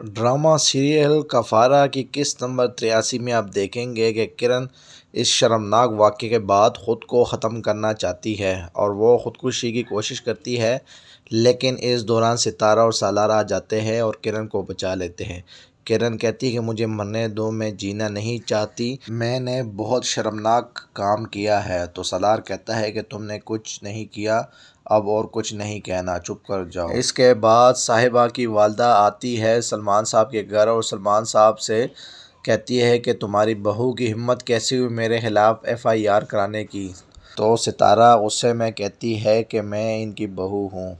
drama serial कफ़ारा की किस्त number तिरासी में आप देखेंगे कि किरण इस शर्मनाक वाक्य के बाद ख़ुद को ख़त्म करना चाहती है और वो ख़ुदकुशी की कोशिश करती है लेकिन इस दौरान सितारा और सालार आ जाते हैं और किरण को बचा लेते हैं किरण कहती है कि मुझे मरने दो मैं जीना नहीं चाहती मैंने बहुत शर्मनाक काम किया है तो सलार कहता है कि तुमने कुछ नहीं किया अब और कुछ नहीं कहना चुप कर जाओ इसके बाद साहिबा की वालदा आती है सलमान साहब के घर और सलमान साहब से कहती है कि तुम्हारी बहू की हिम्मत कैसी हुई मेरे ख़िलाफ़ आर कराने की तो सितारा गुस्से में कहती है कि मैं इनकी बहू हूँ